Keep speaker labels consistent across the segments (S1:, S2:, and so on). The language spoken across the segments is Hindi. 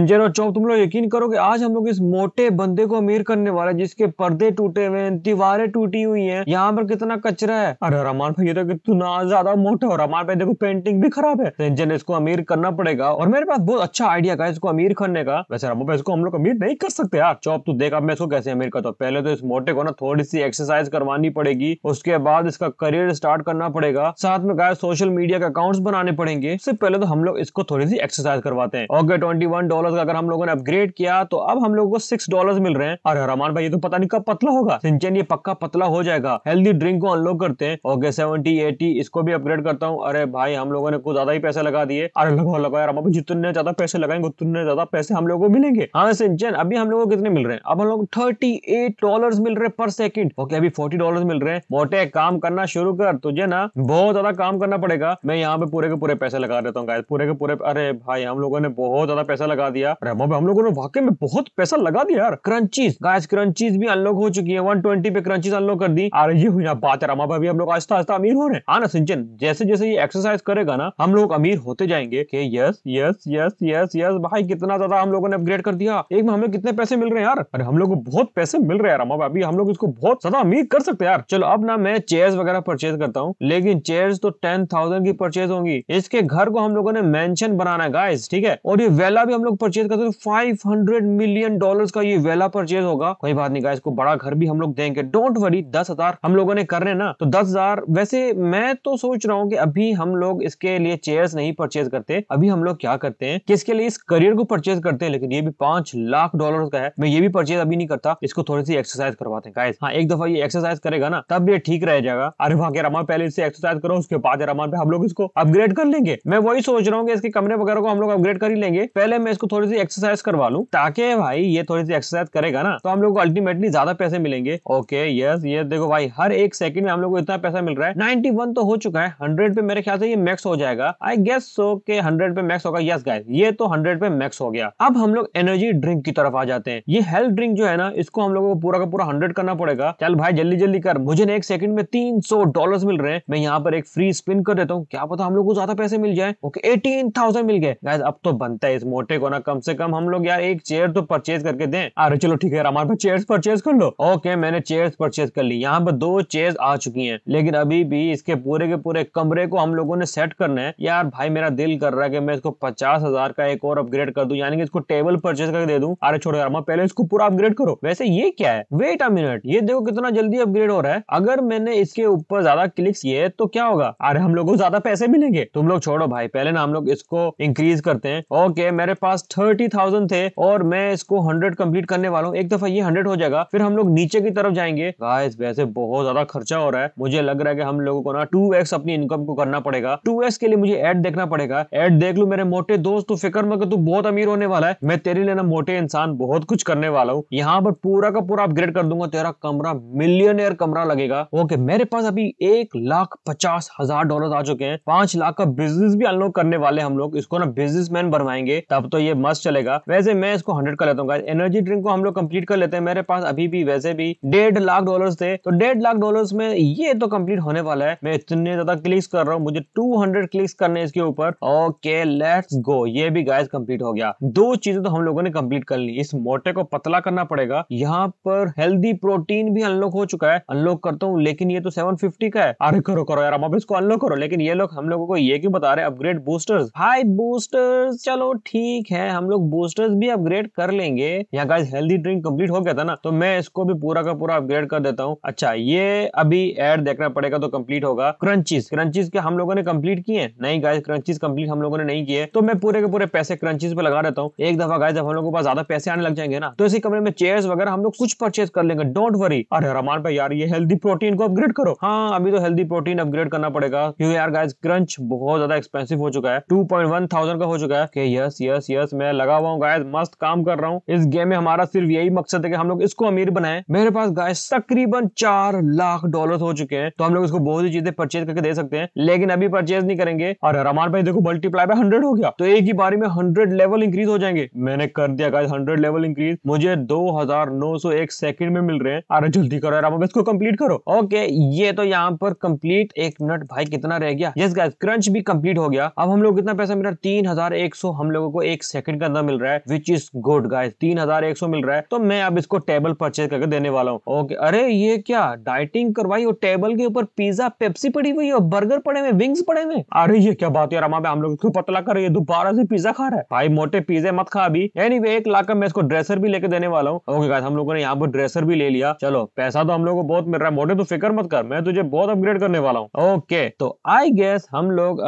S1: तो और चौप तुम लोग यकीन करो कि आज हम लोग इस मोटे बंदे को अमीर करने वाले जिसके पर्दे टूटे हुए हैं दीवारें टूटी हुई हैं यहाँ पर कितना कचरा है अरे रमान भाई तो कितना ज्यादा मोटा हो रमान भाई देखो पेंटिंग भी खराब है तो इसको अमीर करना पड़ेगा और मेरे पास बहुत अच्छा आइडिया का इसको अमीर करने का वैसे रमान भाई इसको हम लोग अमीर नहीं कर सकते यार चौप तू देख अब मैं इसको कैसे अमीर करता हूँ पहले तो इस मोटे को ना थोड़ी सी एक्सरसाइज करवानी पड़ेगी उसके बाद इसका करियर स्टार्ट करना पड़ेगा साथ में गाय सोशल मीडिया के अकाउंट्स बनाने पड़ेंगे उससे पहले तो हम लोग इसको थोड़ी सी एक्सरसाइज करवाते हैं ओके ट्वेंटी वन डॉलर का अगर हम लोगों ने अपग्रेड किया तो अब हम लोगों को सिक्स डॉलर मिल रहे हैं अरे रहमान भाई ये तो पता नहीं कब पतला होगा सिंचन ये पक्का पतला हो जाएगा हेल्दी ड्रिंक को अनलॉक करते हैं ओके सेवेंटी एटी इसको भी अपग्रेड करता हूँ अरे भाई हम लोगों ने कुछ ज्यादा ही पैसे लगा दिए अरे लगाओ लगाओ यार हम जितने ज्यादा पैसे लगाएंगे उतने ज्यादा पैसे हम लोगों को मिलेंगे हाँ सिंचन अभी हम लोगों को कितने मिल रहे हैं अब हम लोग थर्टी एट डॉलर मिल रहे पर सेकंड ओके अभी फोर्टी डॉलर मिल रहे हैं मोटे काम करना शुरू कर तुझे ना बहुत ज्यादा काम करना पड़ेगा मैं यहाँ पे पूरे के पूरे पैसे लगा देता हूँ पूरे के पूरे अरे भाई हम लोगों ने बहुत ज्यादा पैसा लगा दिया अरे पे हम लोगों ने वाकई में बहुत पैसा लगा दिया यार क्रंचीज गाइस क्रंचीज भी अनलॉक हो चुकी है वन ट्वेंटी पे क्रंचीज अनलॉक कर दी अरे ये हुई ना बात है रमा भाभी हम लोग आस्ता आस्ता अमीर हो रहे हैं हाँ ना सिंचन जैसे जैसे ये एक्सरसाइज करेगा ना हम लोग अमीर होते जाएंगे के yes yes yes yes yes भाई कितना ज्यादा हम लोगों ने अपग्रेड कर दिया एक में हमें कितने पैसे मिल रहे हैं यार अरे हम लोग को बहुत पैसे मिल रहे हैं रमा भाभी हम लोग इसको बहुत ज्यादा अमीर कर सकते हैं यार चलो अब ना मैं चेयर वगैरह परचेज करता हूँ लेकिन चेयर तो टेन थाउजेंड की परचेज होंगी इसके घर को हम लोगों ने मैंशन बनाना है गाइस ठीक है और ये वेला भी हम लोग लोग परचेज करते हैं फाइव हंड्रेड मिलियन डॉलर का ये वेला परचेज होगा कोई बात नहीं इसको बड़ा घर भी हम लोग देंगे डोंट वरी दस हजार हम लोगों ने करने ना तो दस हजार वैसे मैं तो सोच रहा हूँ कि अभी हम लोग इसके लिए चेयर्स नहीं परचेज करते अभी हम लोग क्या करते हैं कि इसके लिए इस करियर को परचेज करते हैं लेकिन ये भी पांच लाख डॉलर का है मैं ये भी परचेज अभी नहीं करता इसको थोड़ी सी एक्सरसाइज करवाते हैं गाइस हाँ एक दफा ये एक्सरसाइज करेगा ना तब ये ठीक रह जाएगा अरे वहां के रमान पहले इससे एक्सरसाइज करो उसके बाद रमान पे हम लोग इसको अपग्रेड कर लेंगे मैं वही सोच रहा हूँ कि इसके कमरे वगैरह को हम लोग अपग्रेड कर ही लेंगे पहले मैं इसको थोड़ी सी एक्सरसाइज करवा लू ताकि भाई ये थोड़ी सी एक्सरसाइज करेगा ना तो हम लोग को अल्टीमेटली ज्यादा पैसे मिलेंगे ओके यस ये देखो भाई हर एक सेकंड में हम लोग को इतना पैसा मिल रहा है नाइनटी वन तो हो चुका है हंड्रेड पे मेरे ख्याल से ये मैक्स हो जाएगा आई गेस सो के हंड्रेड पे मैक्स होगा यस गाइस ये तो हंड्रेड पे मैक्स हो गया अब हम लोग एनर्जी ड्रिंक की तरफ आ जाते हैं ये हेल्थ ड्रिंक जो है ना इसको हम लोगों को पूरा का पूरा हंड्रेड करना पड़ेगा चल भाई जल्दी जल्दी कर मुझे ना एक सेकंड में तीन सौ डॉलर मिल रहे हैं मैं यहाँ पर एक फ्री स्पिन कर देता हूँ क्या पता हम लोग को ज्यादा पैसे मिल जाए ओके एटीन थाउजेंड मिल गए गाइज अब तो बनता है इस मोटे को ना कम से कम हम लोग यार एक चेयर तो परचेज करके दें अरे चलो ठीक है यार हमारे पास चेयर परचेज कर लो ओके मैंने चेयर परचेज कर ली यहाँ पर दो चेयर आ चुकी है लेकिन अभी भी इसके पूरे के पूरे कमरे को हम लोगों ने सेट करना है यार भाई मेरा दिल कर रहा है की मैं इसको पचास हजार का एक और अपग्रेड कर दू यानी कि इसको टेबल परचेज करके दे दू अरे छोड़ यार पहले इसको पूरा अपग्रेड करो वैसे ये क्या है वेट अ मिनट ये देखो कितना जल्दी अपग्रेड हो रहा है अगर मैंने इसके ऊपर ज्यादा क्लिक्स किए तो क्या होगा अरे हम लोग को ज्यादा पैसे मिलेंगे तुम लोग छोड़ो भाई पहले ना हम लोग इसको इंक्रीज करते हैं ओके मेरे पास पास थर्टी थाउजेंड थे और मैं इसको हंड्रेड कंप्लीट करने वाला हूँ एक दफा ये हंड्रेड हो जाएगा फिर हम लोग नीचे की तरफ जाएंगे गाइस वैसे बहुत ज्यादा खर्चा हो रहा है मुझे लग रहा है कि हम लोगों को ना टू एक्स अपनी इनकम को करना पड़ेगा टू एक्स के लिए मुझे एड देखना पड़ेगा एड देख लू मेरे मोटे दोस्त तू तो फिक्र मगर तू बहुत अमीर होने वाला है मैं तेरे लिए ना मोटे इंसान बहुत कुछ करने वाला हूँ यहाँ पर पूरा का पूरा अपग्रेड कर दूंगा तेरा कमरा मिलियन कमरा लगेगा ओके मेरे पास अभी एक लाख पचास हजार डॉलर आ चुके हैं पांच लाख का बिजनेस भी अनलॉक करने वाले हम लोग इसको ना बिजनेसमैन बनवाएंगे तब तो ये ये मस्ट चलेगा वैसे मैं इसको हंड्रेड कर लेता हूँ एनर्जी ड्रिंक को हम लोग कम्प्लीट कर लेते हैं मेरे पास अभी भी वैसे भी डेढ़ लाख डॉलर थे तो डेढ़ लाख डॉलर में ये तो कम्प्लीट होने वाला है मैं इतने ज्यादा क्लिक्स कर रहा हूँ मुझे टू हंड्रेड क्लिक्स करने इसके ऊपर ओके लेट्स गो ये भी गाइस कंप्लीट हो गया दो चीजें तो हम लोगों ने कंप्लीट कर ली इस मोटे को पतला करना पड़ेगा यहाँ पर हेल्दी प्रोटीन भी अनलॉक हो चुका है अनलॉक करता हूँ लेकिन ये तो सेवन फिफ्टी का है अरे करो करो यार अब इसको अनलॉक करो लेकिन ये लोग हम लोगों को ये क्यों बता रहे अपग्रेड बूस्टर्स हाई बूस्टर्स चलो ठीक है है हम लोग बूस्टर्स भी अपग्रेड कर लेंगे यहाँ गाइस हेल्दी ड्रिंक कंप्लीट हो गया था ना तो मैं इसको भी पूरा का पूरा अपग्रेड कर देता हूँ अच्छा ये अभी एड देखना पड़ेगा तो कम्प्लीट होगा क्रंचीज क्रंचीज के हम लोगों ने कम्प्लीट किए नहीं गाय क्रंचीज कम्प्लीट हम लोगों ने नहीं किए तो मैं पूरे के पूरे पैसे क्रंचीज पे लगा देता हूँ एक दफा गाय जब हम लोगों के पास ज्यादा पैसे आने लग जाएंगे ना तो इसी कमरे में चेयर्स वगैरह हम लोग कुछ परचेज कर लेंगे डोंट वरी अरे रमान भाई यार ये हेल्दी प्रोटीन को अपग्रेड करो हाँ अभी तो हेल्दी प्रोटीन अपग्रेड करना पड़ेगा क्योंकि यार गाइस क्रंच बहुत ज्यादा एक्सपेंसिव हो चुका है टू थाउजेंड का हो चुका है कि यस यस यस बस मैं लगा हुआ हूँ गायस मस्त काम कर रहा हूँ इस गेम में हमारा सिर्फ यही मकसद है कि हम लोग इसको अमीर बनाए मेरे पास गायस तकरीबन चार लाख डॉलर हो चुके हैं तो हम लोग इसको बहुत ही चीजें परचेज करके दे सकते हैं लेकिन अभी परचेज नहीं करेंगे और रमान भाई देखो मल्टीप्लाई बाय हंड्रेड हो गया तो एक ही बारी में हंड्रेड लेवल इंक्रीज हो जाएंगे मैंने कर दिया गाइस हंड्रेड लेवल इंक्रीज मुझे दो हजार नौ सौ एक सेकंड में मिल रहे हैं अरे जल्दी करो भाई इसको कंप्लीट करो ओके ये तो यहाँ पर कंप्लीट एक मिनट भाई कितना रह गया यस गाइस क्रंच भी कंप्लीट हो गया अब हम लोग कितना पैसा मिला तीन हजार एक सौ हम लोगों को एक सेकंड सेकंड के अंदर मिल रहा है विच इज गुड गाइस तीन हजार एक सौ मिल रहा है तो मैं अब इसको टेबल परचेज करके देने वाला हूँ ओके अरे ये क्या डाइटिंग करवाई और टेबल के ऊपर पिज्जा पेप्सी पड़ी हुई है बर्गर पड़े हुए विंग्स पड़े हुए अरे ये क्या बात है हम लोग क्यों पतला कर रही है दोबारा से पिज्जा खा रहा है भाई मोटे पिज्जे मत खा अभी एनी anyway, एक लाख का मैं इसको ड्रेसर भी लेके देने वाला हूँ ओके गाइस हम लोगों ने यहाँ पर ड्रेसर भी ले लिया चलो पैसा तो हम लोग को बहुत मिल रहा है मोटे तो फिक्र मत कर मैं तुझे बहुत अपग्रेड करने वाला हूँ ओके तो आई गेस हम लोग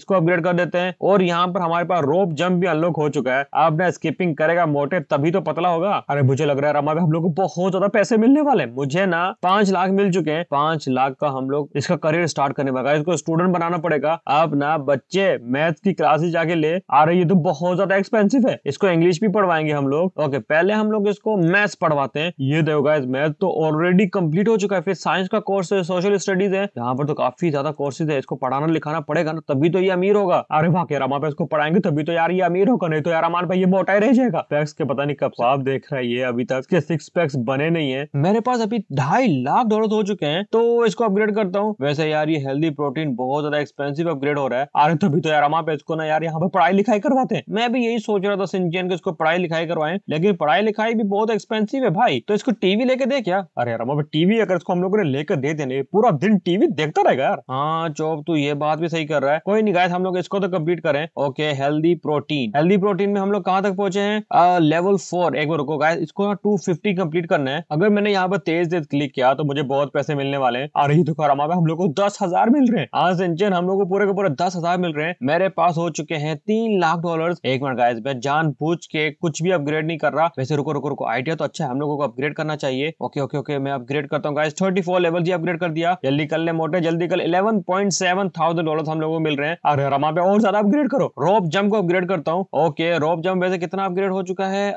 S1: इसको अपग्रेड कर देते हैं और यहाँ पर हमारे पास रोप जंप भी अनलॉक हो चुका है अब ना स्किपिंग करेगा मोटे तभी तो पतला होगा अरे मुझे लग रहा है रमा में हम लोग को बहुत ज्यादा पैसे मिलने वाले मुझे ना पांच लाख मिल चुके हैं पांच लाख का हम लोग इसका करियर स्टार्ट करने वाला इसको स्टूडेंट बनाना पड़ेगा अब ना बच्चे मैथ की क्लासेस जाके ले आ रही है तो बहुत ज्यादा एक्सपेंसिव है इसको इंग्लिश भी पढ़वाएंगे हम लोग ओके पहले हम लोग इसको मैथ्स पढ़वाते हैं ये देखो गाइस मैथ तो ऑलरेडी कंप्लीट हो चुका है फिर साइंस का कोर्स है सोशल स्टडीज है यहाँ पर तो काफी ज्यादा कोर्सेज है इसको पढ़ाना लिखाना पड़ेगा ना तभी तो ये अमीर होगा अरे वहां के रमा पे इसको पढ़ाएंगे तभी तो यार ये अमीर होगा नहीं तो यार अमान भाई ये मोटा ही रह जाएगा पैक्स के पता नहीं कब आप देख रहे हैं ये अभी तक के सिक्स पैक्स बने नहीं है मेरे पास अभी ढाई लाख डॉलर हो चुके हैं तो इसको अपग्रेड करता हूँ वैसे यार ये हेल्दी प्रोटीन बहुत ज्यादा एक्सपेंसिव अपग्रेड हो रहा है अरे तभी तो यार अमाप इसको ना यार यहाँ पे पढ़ाई लिखाई करवाते हैं मैं भी यही सोच रहा था सिंचन के इसको पढ़ाई लिखाई करवाए लेकिन पढ़ाई लिखाई भी बहुत एक्सपेंसिव है भाई तो इसको टीवी लेके दे क्या अरे यार अमाप टीवी अगर इसको हम लोगों ने लेकर दे देने पूरा दिन टीवी देखता रहेगा यार हाँ चौब तू ये बात भी सही कर रहा है कोई नहीं गाय हम लोग इसको तो कम्प्लीट करें okay healthy protein healthy protein protein में हम लोग कहाँ तक पहुंचे हैं लेवल फोर एक बार रुको गाइस इसको टू फिफ्टी कम्प्लीट करना है अगर मैंने यहाँ पर तेज तेज क्लिक किया तो मुझे बहुत पैसे मिलने वाले हैं और ही दुखा हम लोग को दस हजार मिल रहे हैं आज सिंचन हम लोग को पूरे के पूरे दस हजार मिल रहे हैं मेरे पास हो चुके हैं तीन लाख डॉलर एक मिनट गाइस मैं जान बुझ के कुछ भी अपग्रेड नहीं कर रहा वैसे रुको रुको रुको आइडिया तो अच्छा है हम लोगों को अपग्रेड करना चाहिए ओके ओके ओके मैं अपग्रेड करता हूँ गाइस थर्टी फोर लेवल जी अपग्रेड कर दिया जल्दी कर ले मोटे जल्दी कर eleven point seven thousand dollar हम लोगों को मिल रहे हैं अरे रमा पे और ज्यादा अपग्रेड करो रोप जम को अपग्रेड करता हूँ ओके ओके रॉप जम वैसे कितना अपग्रेड हो चुका है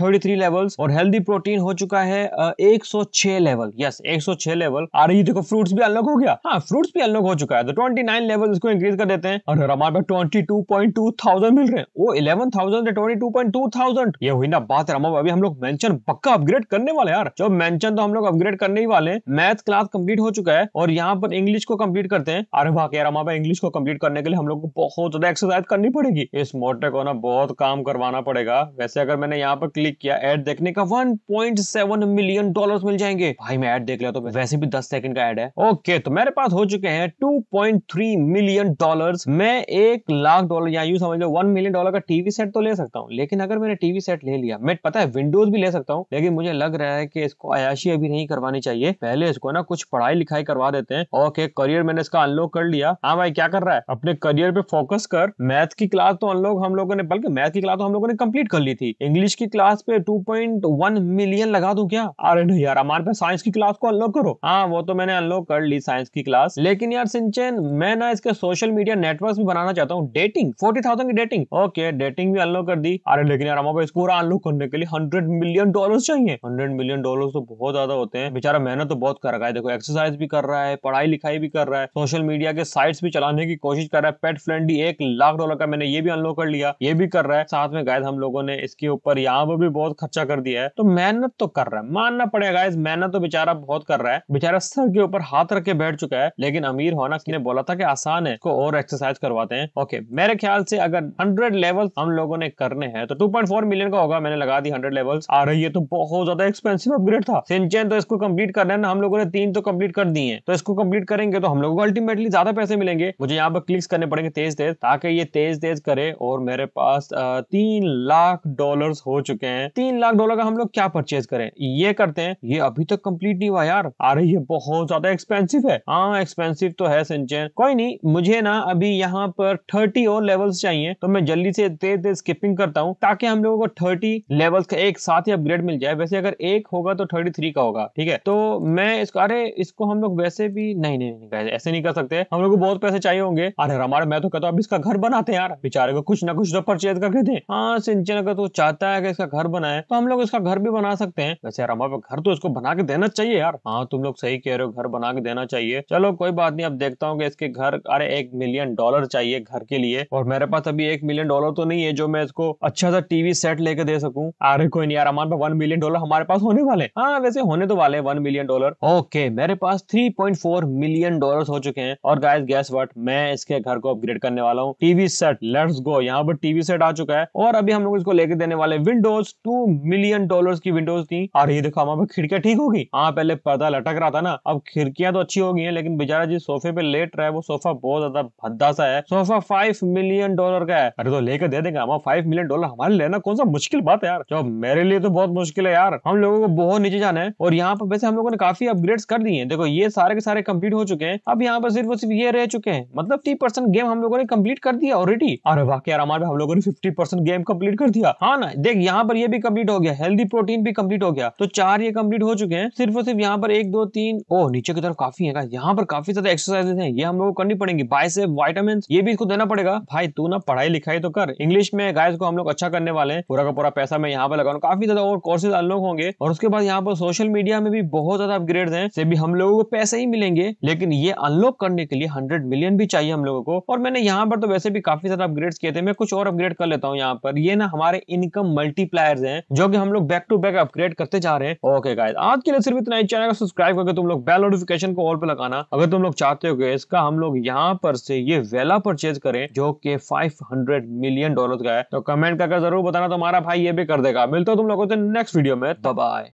S1: थर्टी थ्री लेवल और हेल्दी प्रोटीन हो चुका है एक सौ छह लेवल यस एक सौ छह लेवल अरे ये देखो फ्रूट्स भी अलग हो गया हाँ फ्रूट्स भी अलग हो चुका है तो ट्वेंटी नाइन लेवल इसको इंक्रीज कर देते हैं और हमारे पास twenty two point two thousand मिल रहे हैं वो eleven thousand twenty two point two thousand ये हुई ना बात रमा अभी हम लोग मेंशन पक्का अपग्रेड करने वाले यार जो मेंशन तो हम लोग अपग्रेड करने ही वाले मैथ क्लास कंप्लीट हो चुका है और यहाँ पर इंग्लिश को कंप्लीट करते हैं अरे वाह यार हमारे इंग्लिश को कंप्लीट करने के लिए हम लोग को बहुत ज्यादा एक्सरसाइज करनी पड़ेगी इस मोटे को ना बहुत बहुत काम करवाना पड़ेगा वैसे अगर मैंने यहाँ पर क्लिक किया एड देखने का 1.7 मिलियन डॉलर्स मिल जाएंगे भाई मैं ऐड देख लिया तो वैसे भी 10 सेकंड का एड है ओके तो मेरे पास हो चुके हैं 2.3 मिलियन डॉलर्स मैं एक लाख डॉलर या यू समझ लो वन मिलियन डॉलर का टीवी सेट तो ले सकता हूँ लेकिन अगर मैंने टीवी सेट ले लिया मैं पता है विंडोज भी ले सकता हूँ लेकिन मुझे लग रहा है की इसको अयाशी अभी नहीं करवानी चाहिए पहले इसको ना कुछ पढ़ाई लिखाई करवा देते हैं ओके करियर मैंने इसका अनलॉक कर लिया हाँ भाई क्या कर रहा है अपने करियर पे फोकस कर मैथ की क्लास तो अनलॉक हम लोगों ने बल्कि मैथ की क्लास तो हम लोगों ने कंप्लीट कर ली थी इंग्लिश की क्लास पे 2.1 मिलियन लगा दू क्या अरे नहीं यार हमारे पे साइंस की क्लास को अनलॉक करो हाँ वो तो मैंने अनलॉक कर ली साइंस की क्लास लेकिन यार सिंचन मैं ना इसके सोशल मीडिया नेटवर्क भी बनाना चाहता हूँ डेटिंग फोर्टी की डेटिंग ओके डेटिंग भी अनलॉक कर दी अरे लेकिन यार हमारे पास पूरा अनलॉक करने के लिए हंड्रेड मिलियन डॉलर चाहिए हंड्रेड मिलियन डॉलर तो बहुत ज्यादा होते हैं बेचारा मेहनत तो बहुत कर रहा है देखो एक्सरसाइज भी कर रहा है पढ़ाई लिखाई भी कर रहा है सोशल मीडिया के साइट्स भी चलाने की कोशिश कर रहा है पेट फ्रेंडली एक लाख डॉलर का मैंने ये भी अनलॉक कर लिया ये भी कर कर रहा है साथ में गायद हम लोगों ने इसके ऊपर यहाँ पर भी बहुत खर्चा कर दिया है तो मेहनत तो कर रहा है मानना पड़ेगा गाइज मेहनत तो बेचारा बहुत कर रहा है बेचारा सर के ऊपर हाथ रख के बैठ चुका है लेकिन अमीर होना किसी ने बोला था कि आसान है इसको और एक्सरसाइज करवाते हैं ओके मेरे ख्याल से अगर हंड्रेड लेवल हम लोगों ने करने हैं तो टू मिलियन का होगा मैंने लगा दी हंड्रेड लेवल्स आ रही है तो बहुत ज्यादा एक्सपेंसिव अपग्रेड था सिंचन तो इसको कंप्लीट करना है ना हम लोगों ने तीन तो कंप्लीट कर दी है तो इसको कंप्लीट करेंगे तो हम लोगों को अल्टीमेटली ज्यादा पैसे मिलेंगे मुझे यहाँ पर क्लिक्स करने पड़ेंगे तेज तेज ताकि ये तेज तेज करे और मेरे पास तीन लाख डॉलर हो चुके हैं तीन लाख डॉलर का हम लोग क्या परचेज करें ये करते हैं ये अभी तक कंप्लीट नहीं हुआ यार अरे ये बहुत ज्यादा एक्सपेंसिव है हाँ एक्सपेंसिव तो है सिंचन कोई नहीं मुझे ना अभी यहाँ पर थर्टी और लेवल्स चाहिए तो मैं जल्दी से तेज तेज स्किपिंग करता हूँ ताकि हम लोगों को थर्टी लेवल्स का एक साथ ही अपग्रेड मिल जाए वैसे अगर एक होगा तो थर्टी थ्री का होगा ठीक है तो मैं इसको अरे इसको हम लोग वैसे भी नहीं नहीं, नहीं, नहीं ऐसे नहीं कर सकते हम लोग को बहुत पैसे चाहिए होंगे अरे हमारे मैं तो कहता हूँ अब इसका घर बनाते हैं यार बेचारे को कुछ ना कुछ तो परचेज बात कर रहे हाँ सिंचन अगर तू चाहता है कि इसका घर बनाए तो हम लोग इसका घर भी बना सकते हैं वैसे यार हमारे घर तो इसको बना के देना चाहिए यार हाँ तुम लोग सही कह रहे हो घर बना के देना चाहिए चलो कोई बात नहीं अब देखता हूँ कि इसके घर अरे एक मिलियन डॉलर चाहिए घर के लिए और मेरे पास अभी एक मिलियन डॉलर तो नहीं है जो मैं इसको अच्छा सा टीवी सेट लेके दे सकूँ अरे कोई नहीं यार हमारे वन मिलियन डॉलर हमारे पास होने वाले हाँ वैसे होने तो वाले वन मिलियन डॉलर ओके मेरे पास three point four million dollar हो चुके हैं और गाइस गैस वट मैं इसके घर को अपग्रेड करने वाला हूँ टीवी सेट लेट्स गो यहाँ पर टीवी सेट अपडेट आ चुका है और अभी हम लोग इसको लेके देने वाले विंडोज टू मिलियन डॉलर की विंडोज थी और ये देखो हमारे खिड़कियां ठीक होगी हाँ पहले पर्दा लटक रहा था ना अब खिड़कियां तो अच्छी हो गई है लेकिन बेचारा जी सोफे पे लेट रहा है वो सोफा बहुत ज्यादा भद्दा सा है सोफा फाइव मिलियन डॉलर का है अरे तो लेकर दे देगा हमारा फाइव मिलियन डॉलर हमारे लेना कौन सा मुश्किल बात है यार जो मेरे लिए तो बहुत मुश्किल है यार हम लोगों को बहुत नीचे जाना है और यहाँ पर वैसे हम लोगों ने काफी अपग्रेड कर दिए हैं देखो ये सारे के सारे कम्प्लीट हो चुके हैं अब यहाँ पर सिर्फ सिर्फ ये रह चुके हैं मतलब टी परसेंट गेम हम लोगों ने कम्प्लीट कर दिया ऑलरेडी अरे वाकई यार हमारे हम लोगों ने फिफ्टी परसेंट गेम कम्प्लीट कर दिया हाँ ना देख यहाँ पर ये भी कम्प्लीट हो गया हेल्दी प्रोटीन भी कम्प्लीट हो गया तो चार ये कम्प्लीट हो चुके हैं सिर्फ और सिर्फ यहाँ पर एक दो तीन ओ नीचे की तरफ काफी है यहाँ पर काफी ज्यादा एक्सरसाइजेस है ये हम लोग करनी पड़ेगी बाइसेप वाइटामिन ये भी इसको देना पड़ेगा भाई तू ना पढ़ाई लिखाई तो कर इंग्लिश में गाइस को हम लोग अच्छा करने वाले हैं पूरा का पूरा पैसा मैं यहाँ पर लगाऊ काफी ज्यादा और कोर्सेज अनलॉक होंगे और उसके बाद यहाँ पर सोशल मीडिया में भी बहुत ज्यादा अपग्रेड है से भी हम लोगों को पैसे ही मिलेंगे लेकिन ये अनलॉक करने के लिए हंड्रेड मिलियन भी चाहिए हम लोगों को और मैंने यहाँ पर तो वैसे भी काफी ज्यादा अपग्रेड किए थे मैं कुछ और अपग्रेड कर लेता हूँ यहाँ पर ये ना हमारे इनकम मल्टीप्लायर्स हैं जो कि हम लोग बैक टू बैक अपग्रेड करते जा रहे हैं ओके गाइस आज के लिए सिर्फ इतना ही चैनल को सब्सक्राइब करके तुम लोग बेल नोटिफिकेशन को ऑल पे लगाना अगर तुम लोग चाहते हो कि इसका हम लोग यहाँ पर से ये वेला परचेज करें जो कि 500 मिलियन डॉलर का है तो कमेंट करके जरूर बताना तुम्हारा भाई ये भी कर देगा मिलता हो तुम लोगों से नेक्स्ट वीडियो में तब आए